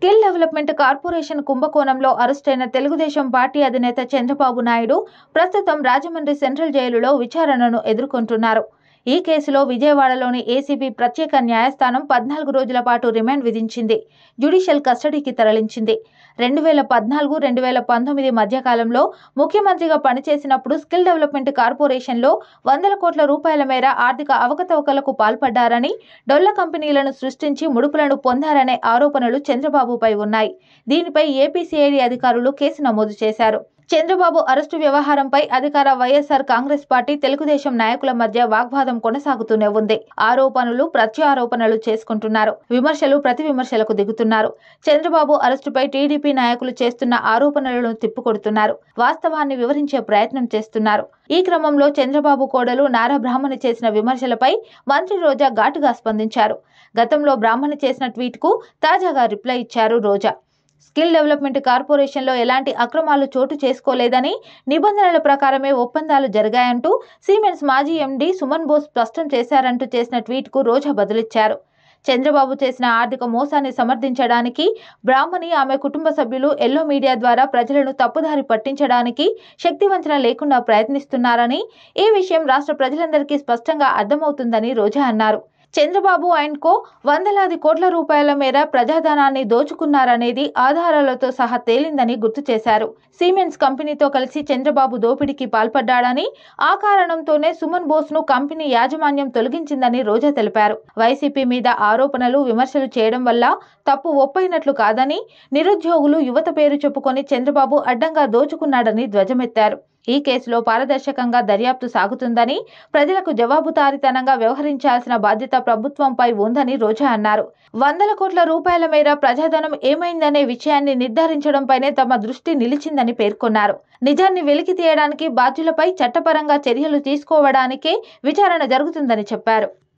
skill development corporation కుంభకోణంలో అరెస్టైన Telugu Desam party అధినేత చంద్రబాబు నాయుడు ప్రస్తుతం రాజమండ్రి సెంట్రల్ జైలులో విచారణను ఎదుర్కొంటున్నారు ఈ కేసులో విజయవాడలోని ఏసీబీ ప్రత్యేక న్యాయస్థానం పద్నాలుగు రోజుల పాటు రిమాండ్ విధించింది జ్యుడిషియల్ కస్టడీకి తరలించింది రెండు వేల పద్నాలుగు రెండు వేల పంతొమ్మిది మధ్యకాలంలో ముఖ్యమంత్రిగా పనిచేసినప్పుడు స్కిల్ డెవలప్మెంట్ కార్పొరేషన్లో వందల కోట్ల రూపాయల మేర ఆర్థిక అవకతవకలకు పాల్పడ్డారని డొల్ల కంపెనీలను సృష్టించి ముడుపులను పొందారనే ఆరోపణలు చంద్రబాబుపై ఉన్నాయి దీనిపై ఏపీసీఐడి అధికారులు కేసు నమోదు చేశారు చంద్రబాబు అరెస్టు వ్యవహారంపై అధికార వైఎస్ఆర్ కాంగ్రెస్ పార్టీ తెలుగుదేశం నాయకుల మధ్య వాగ్వాదం కొనసాగుతూనే ఉంది ఆరోపణలు ప్రత్యారోపణలు చేసుకుంటున్నారు విమర్శలు ప్రతి విమర్శలకు దిగుతున్నారు చంద్రబాబు అరెస్టుపై టీడీపీ నాయకులు చేస్తున్న ఆరోపణలను తిప్పుకొడుతున్నారు వాస్తవాన్ని వివరించే ప్రయత్నం చేస్తున్నారు ఈ క్రమంలో చంద్రబాబు కోడలు నారా బ్రాహ్మణి చేసిన విమర్శలపై మంత్రి రోజా ఘాటుగా స్పందించారు గతంలో బ్రాహ్మణి చేసిన ట్వీట్కు తాజాగా రిప్లై ఇచ్చారు రోజా స్కిల్ డెవలప్మెంట్ కార్పొరేషన్లో ఎలాంటి అక్రమాలు చోటు చేసుకోలేదని నిబంధనల ప్రకారమే ఒప్పందాలు జరిగాయంటూ సీమెన్స్ మాజీ ఎండీ సుమన్ బోస్ స్పష్టం చేశారంటూ చేసిన ట్వీట్కు రోజా బదులిచ్చారు చంద్రబాబు చేసిన ఆర్థిక మోసాన్ని సమర్థించడానికి బ్రాహ్మణి ఆమె కుటుంబ సభ్యులు ఎల్లో మీడియా ద్వారా ప్రజలను తప్పుదారి పట్టించడానికి శక్తివంచన లేకుండా ప్రయత్నిస్తున్నారని ఈ విషయం రాష్ట్ర ప్రజలందరికీ స్పష్టంగా అర్థమవుతుందని రోజా అన్నారు చంద్రబాబు అండ్ కో వందలాది కోట్ల రూపాయల మేర ప్రజాధనాన్ని దోచుకున్నారనేది ఆధారాలతో సహా తేలిందని గుర్తు చేశారు సిమెంట్స్ కంపెనీతో కలిసి చంద్రబాబు దోపిడీకి పాల్పడ్డాడని ఆ కారణంతోనే సుమన్ బోస్ ను కంపెనీ యాజమాన్యం తొలగించిందని రోజా తెలిపారు వైసీపీ మీద ఆరోపణలు విమర్శలు చేయడం వల్ల తప్పు ఒప్పైనట్లు కాదని నిరుద్యోగులు యువత పేరు చెప్పుకొని చంద్రబాబు అడ్డంగా దోచుకున్నాడని ధ్వజమెత్తారు ఈ కేసులో పారదర్శకంగా దర్యాప్తు సాగుతుందని ప్రజలకు జవాబుదారితనంగా వ్యవహరించాల్సిన బాధ్యత ప్రభుత్వంపై ఉందని రోజా అన్నారు వందల కోట్ల రూపాయల మేర ప్రజాధనం ఏమైందనే విషయాన్ని నిర్ధారించడంపైనే తమ దృష్టి నిలిచిందని పేర్కొన్నారు నిజాన్ని వెలికి తీయడానికి బాధ్యులపై చట్టపరంగా చర్యలు తీసుకోవడానికే విచారణ జరుగుతుందని చెప్పారు